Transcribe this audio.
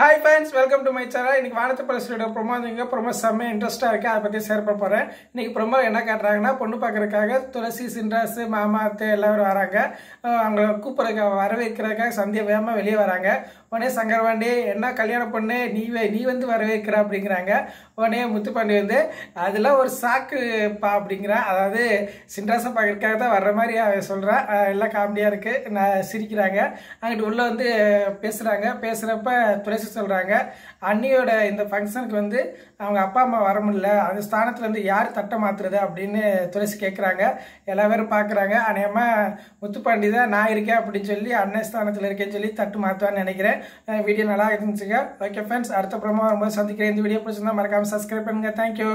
hi fans welcome to my channel இன்னைக்கு வானத்தை பரிசுடைய promo வந்துங்க ப்ரொமோ செம்ம இன்ட்ரெஸ்ட்டாக இருக்குது அதை பற்றி ஷேர் போகிறேன் இன்னைக்கு ப்ரொமோ என்ன காட்டுறாங்கன்னா பொண்ணு பார்க்குறதுக்காக துளசி சின்ராசு மாமா அத்தை எல்லாரும் வராங்க அவங்கள கூப்பிட்றக்க வரவேற்கிறதுக்காக சந்தியா வேகமாக வெளியே வராங்க உடனே சங்கரவாண்டி என்ன கல்யாணம் பண்ணு நீ நீ வந்து வரவேற்கிற அப்படிங்கிறாங்க உடனே முத்துப்பாண்டி வந்து அதெல்லாம் ஒரு சாக்குப்பா பா அப்படிங்கிறான் அதாவது சின்ராசை பார்க்கறதுக்காக தான் வர்ற மாதிரி அவன் சொல்கிறான் எல்லாம் காமெடியாக இருக்குது நான் சிரிக்கிறாங்க அங்கிட்டு உள்ளே வந்து பேசுகிறாங்க பேசுகிறப்ப துளசி சொல்கிறாங்க அண்ணியோட இந்த ஃபங்க்ஷனுக்கு வந்து அவங்க அப்பா அம்மா வர முடியல அந்த ஸ்தானத்தில் வந்து யார் தட்டை மாற்றுறது அப்படின்னு துளசி கேட்குறாங்க எல்லா பேரும் பார்க்குறாங்க அநேகமாக முத்துப்பாண்டி தான் நான் இருக்கேன் அப்படின்னு சொல்லி அண்ணன் ஸ்தானத்தில் இருக்கேன்னு சொல்லி தட்டு மாற்றுவான்னு நினைக்கிறேன் வீடியோ நல்லா இருந்துச்சுங்க ஓகே ஃப்ரெண்ட்ஸ் அடுத்த பிரமாவும் வரும்போது சந்திக்கிறேன் இந்த வீடியோ பிடிச்சிருந்தா மறக்காமல் சப்ஸ்கிரைப் பண்ணுங்கள் தேங்க்யூ